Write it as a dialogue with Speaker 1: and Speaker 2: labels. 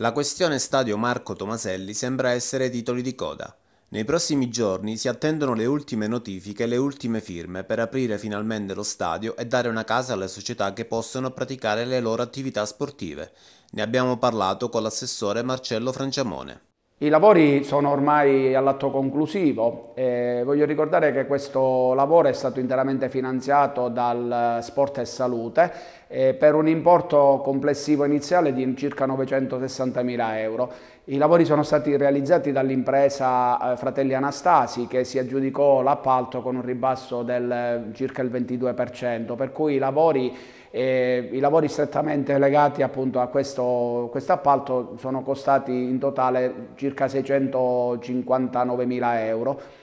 Speaker 1: La questione stadio Marco Tomaselli sembra essere titoli di coda. Nei prossimi giorni si attendono le ultime notifiche e le ultime firme per aprire finalmente lo stadio e dare una casa alle società che possono praticare le loro attività sportive. Ne abbiamo parlato con l'assessore Marcello Franciamone.
Speaker 2: I lavori sono ormai all'atto conclusivo. Eh, voglio ricordare che questo lavoro è stato interamente finanziato dal Sport e Salute eh, per un importo complessivo iniziale di circa 960.000 euro. I lavori sono stati realizzati dall'impresa eh, Fratelli Anastasi che si aggiudicò l'appalto con un ribasso del eh, circa il 22%, per cui i lavori e I lavori strettamente legati appunto a questo quest appalto sono costati in totale circa 659 mila euro